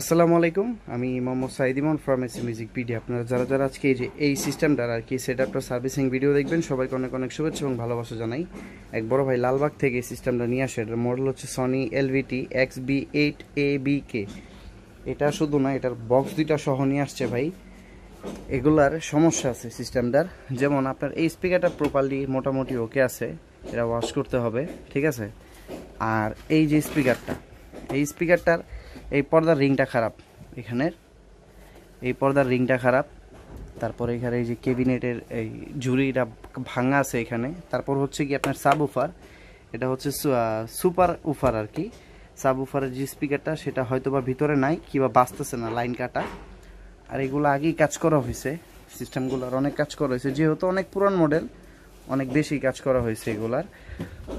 আসসালামু আলাইকুম আমি মোহাম্মদ সাইদিমন ফ্রম এস মিউজিক পিডি আপনারা যারা যারা আজকে এই যে এই সিস্টেমটার আর কি সেট আপটা সার্ভিসিং ভিডিও দেখবেন সবাইকে অনেক অনেক শুভেচ্ছা এবং ভালোবাসা জানাই এক বড় ভাই লালবাগ থেকে এই সিস্টেমটা নিয়ে আসে এটার মডেল হচ্ছে Sony LVT X B eight A B K এটা শুধু না এটার বক্স দুইটা সহ নিয়ে আসছে ভাই এগুলার সমস্যা আছে সিস্টেমটার যেমন আপনার এই স্পিকারটা প্রপারলি মোটামুটি ওকে আছে এটা ওয়াশ করতে হবে ঠিক আছে আর এই যে স্পিকারটা এই স্পিকারটার এই পর্দার রিংটা খারাপ এখানের এই পর্দার রিংটা খারাপ তারপরে এখানে এই যে কেবিনেটের এই ঝুড়িটা ভাঙা আছে এখানে তারপর হচ্ছে কি আপনার সাব উফার এটা হচ্ছে সুপার উফার আর কি সাব উফারের যে স্পিকারটা সেটা হয়তো বা ভিতরে নাই বা বাঁচতেছে না লাইন কাটা আর এগুলো আগেই কাজ করা হয়েছে সিস্টেমগুলোর অনেক কাজ করা হয়েছে যেহেতু অনেক পুরান মডেল অনেক বেশি কাজ করা হয়েছে এগুলার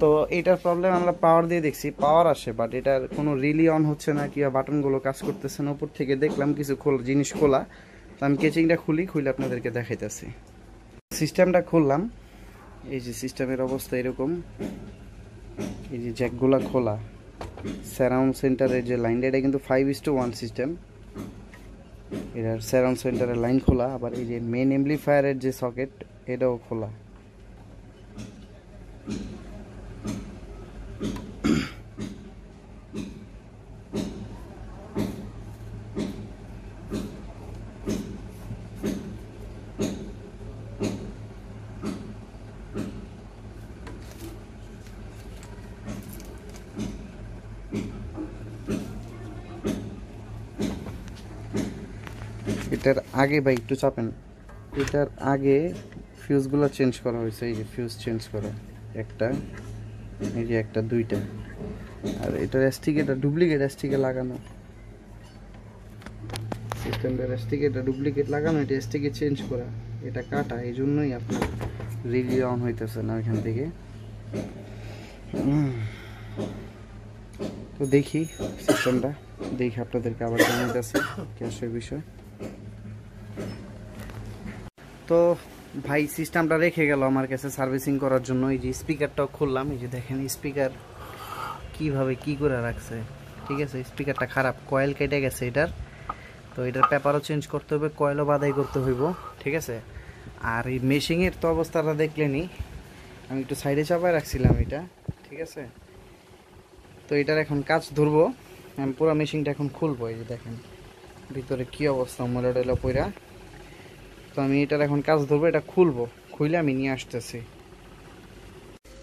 তো এটার প্রবলেম আমরা পাওয়ার দিয়ে দেখছি পাওয়ার আসে বাট এটার কোনো রিলি অন হচ্ছে না কি বাটনগুলো কাজ করতেছে না উপর থেকে দেখলাম কিছু খোল জিনিস খোলা তো আমি কেচিংটা খুলি খুলে আপনাদেরকে দেখাইতেছি সিস্টেমটা খুললাম এই যে সিস্টেমের অবস্থা এরকম এই যে জ্যাকগুলা খোলা স্যারাউন্ড সেন্টারের যে লাইনটা এটা কিন্তু five is two one system এটার স্যারাউন্ড সেন্টারের লাইন খোলা আবার এই যে মেন এমপ্লিফায়ারের যে সকেট এটাও খোলা এটার আগে বা একটু চাপেন এটার আগে ফিউজগুলো চেঞ্জ করা হয়েছে এই যে ফিউজ চেঞ্জ করা একটা এই যে একটা দুইটা আর এটা স্টিক এটা ডুপ্লিকেট স্টিকে লাগানো সিস্টেমটা স্টিক এটা ডুপ্লিকেট লাগানো এটা স্টিকে চেঞ্জ করা এটা কাটা এই জন্যই আপনার রিলি অন হইতেছে না ওইখান থেকে তো দেখি সিস্টেমটা দেখি আপনাদেরকে আবার জানাইতেছি ক্যাশের বিষয় তো ভাই সিস্টেমটা রেখে গেল আমার কাছে সার্ভিসিং করার জন্য এই যে স্পিকারটাও খুললাম এই যে দেখেন স্পিকার কিভাবে কি করে রাখছে ঠিক আছে স্পিকারটা খারাপ কয়েল কেটে গেছে এটার তো এটার পেপারও চেঞ্জ করতে হবে কয়েলও বাদাই করতে হইব ঠিক আছে আর এই মেশিংয়ের তো অবস্থাটা দেখলেনি আমি একটু সাইডে চাপায় রাখছিলাম এটা ঠিক আছে তো এটার এখন কাজ ধরবো আমি পুরো মেশিনটা এখন খুলবো এই যে দেখেন ভিতরে কি অবস্থা মোলা টোলা পইরা তো আমি এটার এখন কাজ ধরবো এটা খুলবো খুলে আমি নিয়ে আসতেছি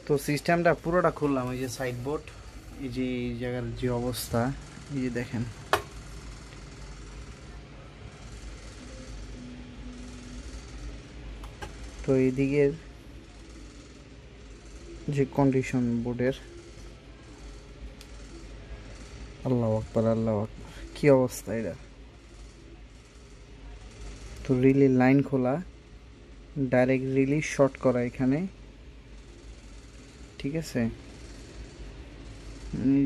তো সিস্টেমটা পুরোটা খুললাম এই যে সাইডবোর্ড এই যে এই জায়গার যে অবস্থা এই যে দেখেন তো এইদিকের যে কন্ডিশন বোর্ডের আল্লাহ আকবর আল্লাহ আকবর কী অবস্থা এটা তো রিলির লাইন খোলা ডাইরেক্ট রিলি শর্ট করা এখানে ঠিক আছে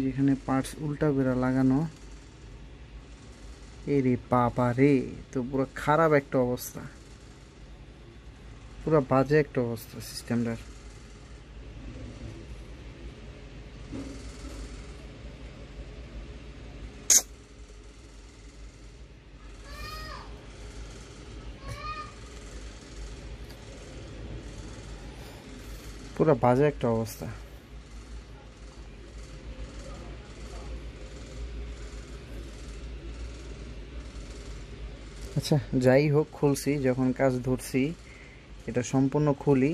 যেখানে পার্টস উল্টা বেড়া লাগানো এরে বাবা রে তো পুরো খারাপ একটা অবস্থা পুরো বাজে একটা অবস্থা সিস্টেমটার পুরো বাজে একটা অবস্থা আচ্ছা যাই হোক খুলছি যখন কাজ ধরছি এটা সম্পূর্ণ খুলি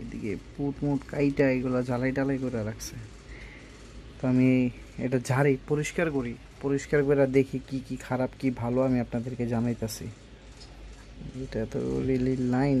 এদিকে পুট মুট কাইটা এগুলো জ্বালাই টালাই করে রাখছে তো আমি এটা ঝাড়ি পরিষ্কার করি পরিষ্কার করে দেখি কি কি খারাপ কি ভালো আমি আপনাদেরকে জানাইতেছি এটা তো রেলের লাইন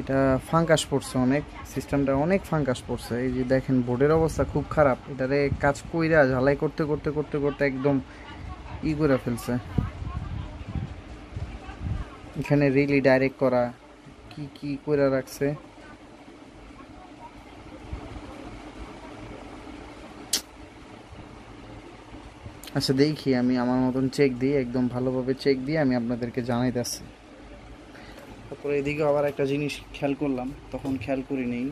এটা ফাঙ্কাস পড়ছে অনেক সিস্টেমটা অনেক ফাঙ্কাস পড়ছে এই যে দেখেন বোর্ডের অবস্থা খুব খারাপ এটারে কাজ কইরা ঝালাই করতে করতে করতে করতে একদম ই করে ফেলছে এখানে রিলি ডাইরেক্ট করা কি কি করে রাখছে আচ্ছা দেখি আমি আমার মতন চেক দিই একদম ভালোভাবে চেক দিয়ে আমি আপনাদেরকে জানাইতেছি তারপরে এদিকে আবার একটা জিনিস খেয়াল করলাম তখন খেয়াল করি নেই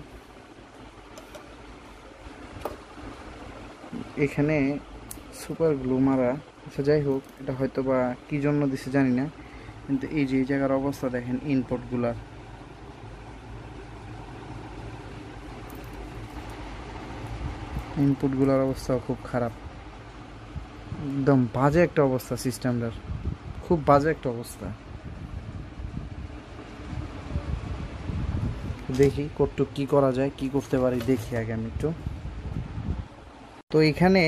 এখানে সুপার গ্লু মারা আচ্ছা যাই হোক এটা হয়তো বা কী জন্য দিছে জানি না কিন্তু এই যে এই জায়গার অবস্থা দেখেন ইনপোর্টগুলার ইনপুটগুলোর অবস্থাও খুব খারাপ একদম বাজে একটা অবস্থা সিস্টেমটার খুব বাজে একটা অবস্থা দেখি কত কী করা যায় কি করতে পারি দেখি আগে আমি একটু তো এখানে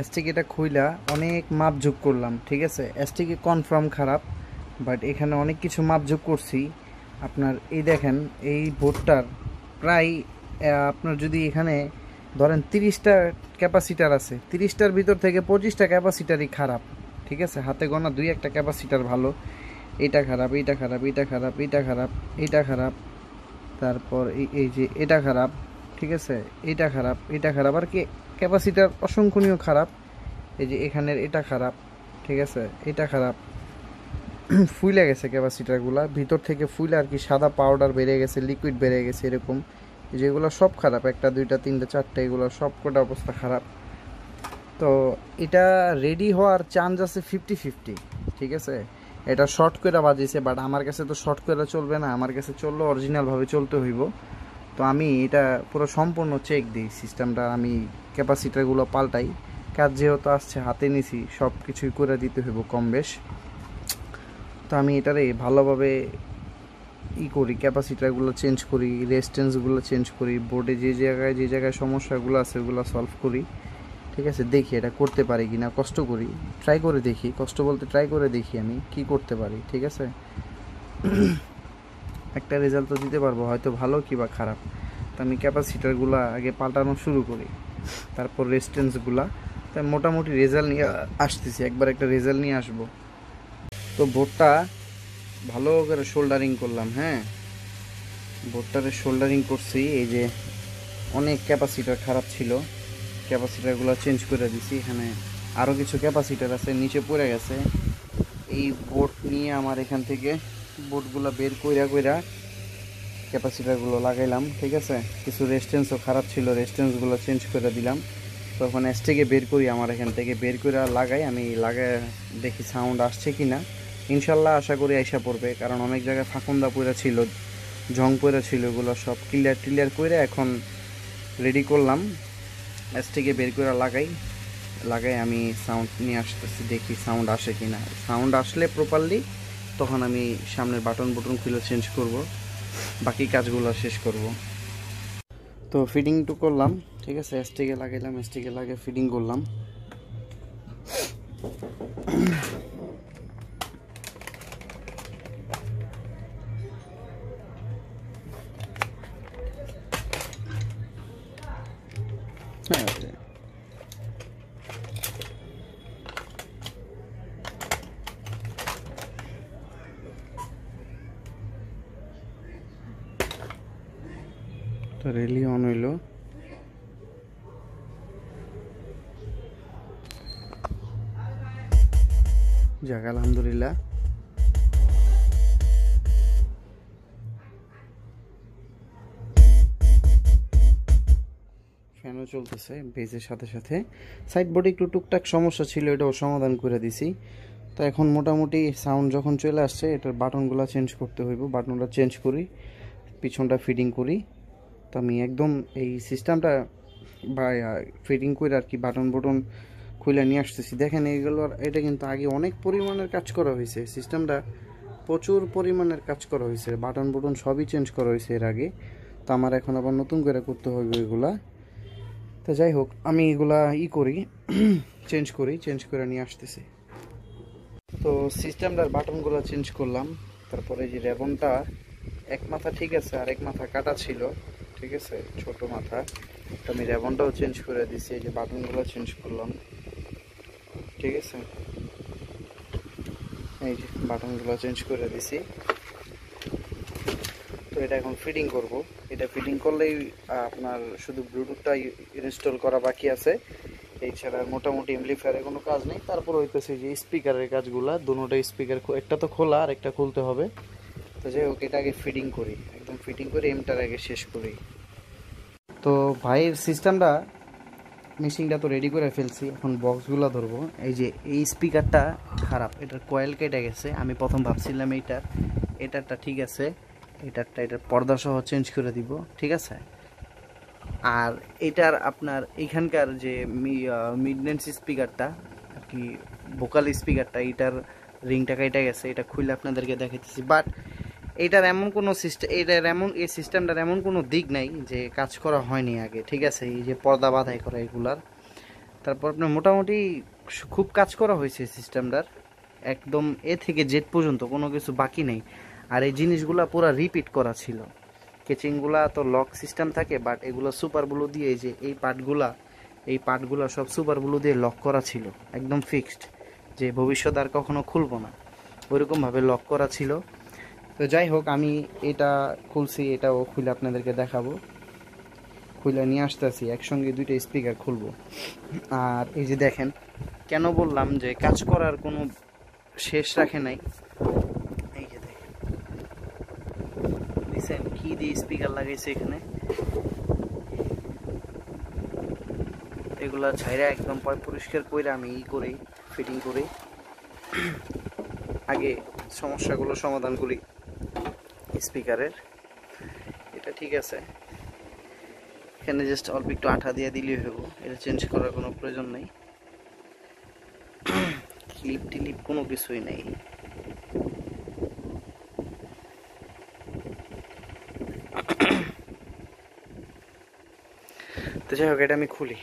এসটিকে এটা খুইলা অনেক যোগ করলাম ঠিক আছে এসটিকে কনফার্ম খারাপ বাট এখানে অনেক কিছু যোগ করছি আপনার এই দেখেন এই বোর্ডটার প্রায় আপনার যদি এখানে ধরেন তিরিশটা ক্যাপাসিটার আছে তিরিশটার ভিতর থেকে পঁচিশটা ক্যাপাসিটারই খারাপ ঠিক আছে হাতে গোনা দুই একটা ক্যাপাসিটার ভালো এটা খারাপ এটা খারাপ এটা খারাপ এটা খারাপ এটা খারাপ তারপর এই যে এটা খারাপ ঠিক আছে এটা খারাপ এটা খারাপ আর কি ক্যাপাসিটার অসংখ্যনীয় খারাপ এই যে এখানের এটা খারাপ ঠিক আছে এটা খারাপ ফুইলে গেছে ক্যাপাসিটারগুলা ভিতর থেকে ফুইলে আর কি সাদা পাউডার বেড়ে গেছে লিকুইড বেড়ে গেছে এরকম যেগুলো সব খারাপ একটা দুইটা তিনটা চারটা এগুলো সব কটা অবস্থা খারাপ তো এটা রেডি হওয়ার চান্স আছে ফিফটি ফিফটি ঠিক আছে এটা শর্ট করে বাজিয়েছে বাট আমার কাছে তো শর্ট করে চলবে না আমার কাছে চললো অরিজিনালভাবে চলতে হইব তো আমি এটা পুরো সম্পূর্ণ চেক দিই সিস্টেমটা আমি ক্যাপাসিটারগুলো পাল্টাই কাজ যেহেতু আসছে হাতে নিছি সব কিছুই করে দিতে হইব কম বেশ তো আমি এটারে ভালোভাবে ই করি ক্যাপাসিটারগুলো চেঞ্জ করি রেস্টেন্সগুলো চেঞ্জ করি বোর্ডে যে জায়গায় যে জায়গায় সমস্যাগুলো আছে ওগুলো সলভ করি ঠিক আছে দেখি এটা করতে পারি কি না কষ্ট করি ট্রাই করে দেখি কষ্ট বলতে ট্রাই করে দেখি আমি কি করতে পারি ঠিক আছে একটা রেজাল্ট তো দিতে পারবো হয়তো ভালো বা খারাপ তো আমি ক্যাপাসিটারগুলো আগে পাল্টানো শুরু করি তারপর রেস্টেন্সগুলা তাই মোটামুটি রেজাল্ট নিয়ে আসতেছি একবার একটা রেজাল্ট নিয়ে আসব তো বোর্ডটা ভালো করে শোল্ডারিং করলাম হ্যাঁ বোর্ডটারে শোল্ডারিং করছি এই যে অনেক ক্যাপাসিটার খারাপ ছিল ক্যাপাসিটারগুলো চেঞ্জ করে দিছি এখানে আরও কিছু ক্যাপাসিটার আছে নিচে পড়ে গেছে এই বোট নিয়ে আমার এখান থেকে বোটগুলো বের কইরা কইরা ক্যাপাসিটারগুলো লাগাইলাম ঠিক আছে কিছু রেস্টেন্সও খারাপ ছিল রেস্টেন্সগুলো চেঞ্জ করে দিলাম তখন এসটিকে বের করি আমার এখান থেকে বের করে লাগাই আমি লাগাই দেখি সাউন্ড আসছে কি না ইনশাল্লাহ আশা করি আইসা পড়বে কারণ অনেক জায়গায় ফাকুন্দা পড়ে ছিল জং পড়ে ছিল এগুলো সব ক্লিয়ার টিলিয়ার করে এখন রেডি করলাম থেকে বের করে লাগাই লাগাই আমি সাউন্ড নিয়ে আসতেছি দেখি সাউন্ড আসে কি না সাউন্ড আসলে প্রপারলি তখন আমি সামনের বাটন বুটন খুলে চেঞ্জ করব বাকি কাজগুলো শেষ করব তো ফিটিংটু করলাম ঠিক আছে এসটিকে লাগাইলাম এসটিকে লাগিয়ে ফিটিং করলাম তো রেলি অন হইল যাক আলহামদুলিল্লাহ ফ্যানও চলতেছে বেজের সাথে সাথে সাইডবোর্ডে একটু টুকটাক সমস্যা ছিল এটাও সমাধান করে দিছি তো এখন মোটামুটি সাউন্ড যখন চলে আসছে এটার বাটনগুলো চেঞ্জ করতে হইব বাটনটা চেঞ্জ করি পিছনটা ফিটিং করি তো আমি একদম এই সিস্টেমটা বা ফিটিং করে আর কি বাটন বটন খুলে নিয়ে আসতেছি দেখেন আর এটা কিন্তু আগে অনেক পরিমাণের কাজ করা হয়েছে সিস্টেমটা প্রচুর পরিমাণের কাজ করা হয়েছে বাটন বটন সবই চেঞ্জ করা হয়েছে এর আগে তো আমার এখন আবার নতুন করে করতে হবে এগুলা তো যাই হোক আমি এগুলা ই করি চেঞ্জ করি চেঞ্জ করে নিয়ে আসতেছি তো সিস্টেমটার বাটনগুলো চেঞ্জ করলাম তারপরে যে রেবনটা এক মাথা ঠিক আছে আর এক মাথা কাটা ছিল ঠিক আছে ছোট মাথা তো আমি রেবনটাও চেঞ্জ করে দিছি এই যে বাটনগুলো চেঞ্জ করলাম ঠিক আছে এই যে বাটনগুলো চেঞ্জ করে দিছি তো এটা এখন ফিটিং করব এটা ফিটিং করলেই আপনার শুধু ব্লুটুথটা ইনস্টল করা বাকি আছে এছাড়া মোটামুটি এমলিফায়ারে কোনো কাজ নেই তারপর হইতেছে যে স্পিকারের কাজগুলো দুটো স্পিকার একটা তো খোলা আর একটা খুলতে হবে তো যাই হোক এটা আগে ফিটিং করি একদম ফিটিং করে এমটার আগে শেষ করি তো ভাইয়ের সিস্টেমটা মেশিনটা তো রেডি করে ফেলছি এখন বক্সগুলো ধরবো এই যে এই স্পিকারটা খারাপ এটার কয়েল কেটে গেছে আমি প্রথম ভাবছিলাম এইটার এটারটা ঠিক আছে এটারটা এটার পর্দা সহ চেঞ্জ করে দিব ঠিক আছে আর এটার আপনার এখানকার যে মিডনেন্স স্পিকারটা আর কি ভোকাল স্পিকারটা এটার রিংটা কেটে গেছে এটা খুলে আপনাদেরকে দেখাইতেছি বাট এটার এমন কোনো সিস্টেম এটার এমন এই সিস্টেমটার এমন কোনো দিক নাই যে কাজ করা হয়নি আগে ঠিক আছে এই যে পর্দা বাধাই করা এগুলার তারপর আপনার মোটামুটি খুব কাজ করা হয়েছে সিস্টেমটার একদম এ থেকে জেড পর্যন্ত কোনো কিছু বাকি নেই আর এই জিনিসগুলা পুরো রিপিট করা ছিল কেচিংগুলা তো লক সিস্টেম থাকে বাট এগুলো সুপার ব্লু দিয়ে যে এই পার্টগুলা এই পার্টগুলো সব সুপার ব্লু দিয়ে লক করা ছিল একদম ফিক্সড যে ভবিষ্যৎ আর কখনো খুলবো না ওইরকমভাবে লক করা ছিল তো যাই হোক আমি এটা খুলছি এটাও খুলে আপনাদেরকে দেখাবো খুলে নিয়ে আসতেছি একসঙ্গে দুইটা স্পিকার খুলবো আর এই যে দেখেন কেন বললাম যে কাজ করার কোনো শেষ রাখে নাই এই যে দেখেন কি কী দিয়ে স্পিকার লাগাইছে এখানে এগুলা ছাইরা একদম পরিষ্কার করে আমি ই করে ফিটিং করে আগে সমস্যাগুলো সমাধান করি স্পিকারের এটা ঠিক আছে এখানে জাস্ট অল্প একটু আঠা দিয়ে দিলেই হব এটা চেঞ্জ করার কোনো প্রয়োজন নেই ক্লিপ টিলিপ কোনো কিছুই নেই তো যাই হোক এটা আমি খুলি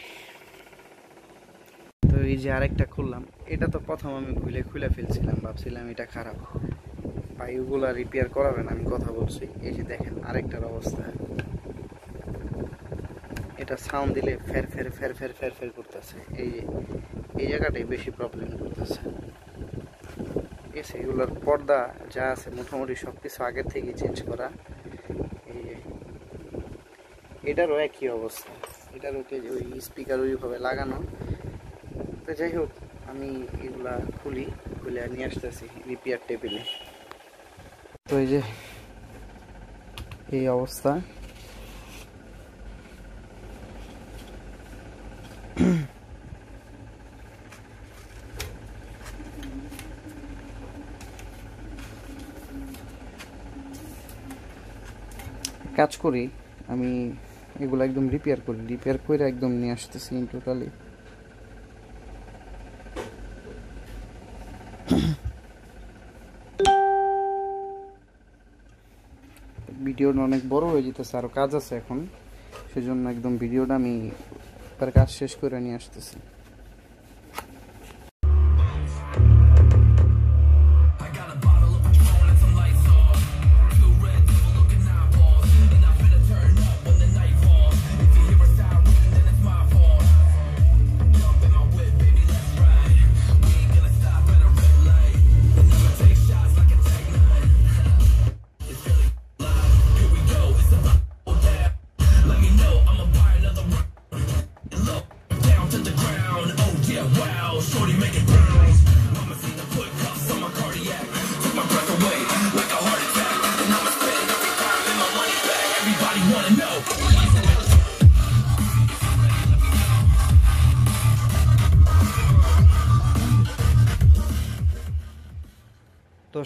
তো এই যে আরেকটা খুললাম এটা তো প্রথম আমি খুলে খুলে ফেলছিলাম ভাবছিলাম এটা খারাপ ভাই ওগুলা রিপেয়ার করাবেন আমি কথা বলছি এই যে দেখেন আরেকটার অবস্থা এটা সাউন্ড দিলে ফের ফের ফের ফের ফের ফের করতেছে এই এই জায়গাটাই বেশি প্রবলেম করতেছে এসে এগুলোর পর্দা যা আছে মোটামুটি সব কিছু আগের থেকেই চেঞ্জ করা এই এটারও একই অবস্থা এটার ওকে ওই স্পিকার ওইভাবে লাগানো তো যাই হোক আমি এগুলা খুলি খুলে নিয়ে আসতেছি রিপেয়ার টেবিলে তো এই যে এই অবস্থা কাজ করি আমি এগুলো একদম রিপেয়ার করি রিপেয়ার করে একদম নিয়ে আসতেছি টোটালি ভিডিও অনেক বড় হয়ে যেতেছে আরও কাজ আছে এখন সেজন্য একদম ভিডিওটা আমি তার কাজ শেষ করে নিয়ে আসতেছি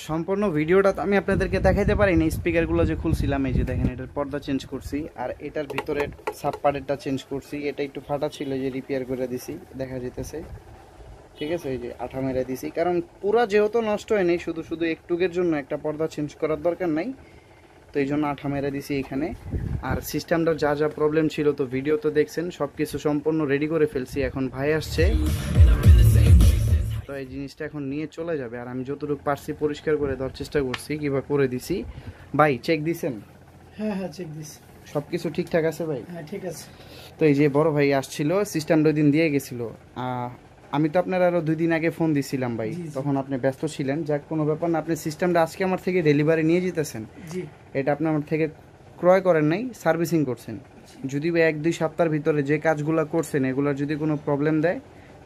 সম্পূর্ণ ভিডিওটা তো আমি আপনাদেরকে দেখাইতে পারি না স্পিকারগুলো যে খুলছিলাম এই যে দেখেন এটার পর্দা চেঞ্জ করছি আর এটার ভিতরে সাবপার্টেরটা চেঞ্জ করছি এটা একটু ফাটা ছিল যে রিপেয়ার করে দিছি দেখা যেতেছে ঠিক আছে এই যে আঠা মেরে দিছি কারণ পুরা যেহেতু নষ্ট হয়নি শুধু শুধু একটুকের জন্য একটা পর্দা চেঞ্জ করার দরকার নাই তো এই জন্য আঠা মেরে দিছি এখানে আর সিস্টেমটার যা যা প্রবলেম ছিল তো ভিডিও তো দেখছেন সব কিছু সম্পূর্ণ রেডি করে ফেলছি এখন ভাই আসছে এই জিনিসটা এখন নিয়ে চলে যাবে আর আমি যতটুকু পারছি পরিষ্কার করে দেওয়ার চেষ্টা করছি কিবা করে দিছি ভাই চেক দিছেন হ্যাঁ হ্যাঁ চেক দিছি সব কিছু ঠিকঠাক আছে ভাই হ্যাঁ ঠিক আছে তো এই যে বড় ভাই আসছিল সিস্টেম দুই দিন দিয়ে গেছিল আমি তো আপনার আরও দুই দিন আগে ফোন দিছিলাম ভাই তখন আপনি ব্যস্ত ছিলেন যাক কোনো ব্যাপার না আপনি সিস্টেমটা আজকে আমার থেকে ডেলিভারি নিয়ে যেতেছেন এটা আপনি আমার থেকে ক্রয় করেন নাই সার্ভিসিং করছেন যদি এক দুই সপ্তাহের ভিতরে যে কাজগুলো করছেন এগুলোর যদি কোনো প্রবলেম দেয়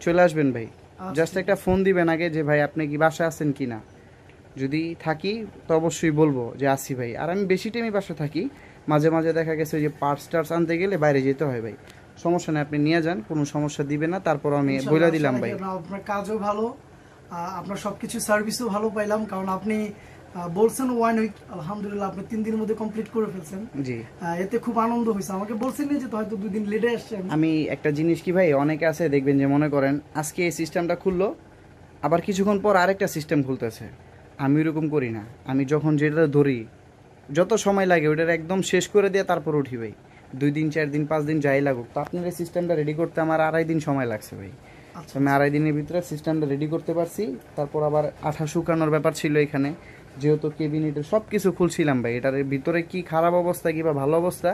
চলে আসবেন ভাই জাস্ট আচ্ছা। একটা ফোন দিবেন আগে যে ভাই আপনি কি বাসায় আছেন কি না যদি থাকি তো অবশ্যই বলবো যে আসি ভাই আর আমি বেশি টাইমে বাসায় থাকি মাঝে মাঝে দেখা গেছে যে পার্টস টার্স আনতে গেলে বাইরে যেতে হয় ভাই সমস্যা নেই আপনি নিয়ে যান কোনো সমস্যা দিবে না তারপর আমি বইলা দিলাম ভাই আপনার কাজও ভালো আপনার সবকিছু সার্ভিসও ভালো পাইলাম কারণ আপনি বলছেন ওয়ান উইক আলহামদুলিল্লাহ আপনি তিন দিনের মধ্যে কমপ্লিট করে ফেলছেন জি এতে খুব আনন্দ হয়েছে আমাকে বলছেন যে হয়তো দুই দিন লেটে আসছেন আমি একটা জিনিস কি ভাই অনেকে আছে দেখবেন যে মনে করেন আজকে এই সিস্টেমটা খুললো আবার কিছুক্ষণ পর আরেকটা সিস্টেম খুলতেছে আমি ওরকম করি না আমি যখন যেটা ধরি যত সময় লাগে ওটার একদম শেষ করে দিয়ে তারপর উঠি ভাই দুই দিন চার দিন পাঁচ দিন যাই লাগুক তো আপনার এই সিস্টেমটা রেডি করতে আমার আড়াই দিন সময় লাগছে ভাই আচ্ছা, আমি আচ্ছা। আড়াই দিনের ভিতরে সিস্টেমটা রেডি করতে পারছি তারপর আবার আঠা শুকানোর ব্যাপার ছিল এখানে যেহেতু কেবিনেটের সব কিছু খুলছিলাম ভাই এটার ভিতরে কি খারাপ অবস্থা কি বা ভালো অবস্থা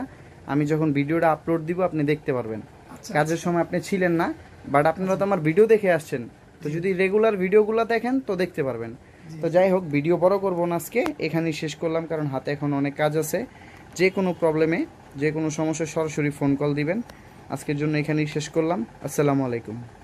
আমি যখন ভিডিওটা আপলোড দিব আপনি দেখতে পারবেন আচ্ছা, কাজের আচ্ছা। সময় আপনি ছিলেন না বাট আপনারা তো আমার ভিডিও দেখে আসছেন তো যদি রেগুলার ভিডিওগুলো দেখেন তো দেখতে পারবেন তো যাই হোক ভিডিও বড় করবো না আজকে এখানেই শেষ করলাম কারণ হাতে এখন অনেক কাজ আছে যে কোনো প্রবলেমে যে কোনো সমস্যায় সরাসরি ফোন কল দিবেন আজকের জন্য এখানেই শেষ করলাম আসসালামু আলাইকুম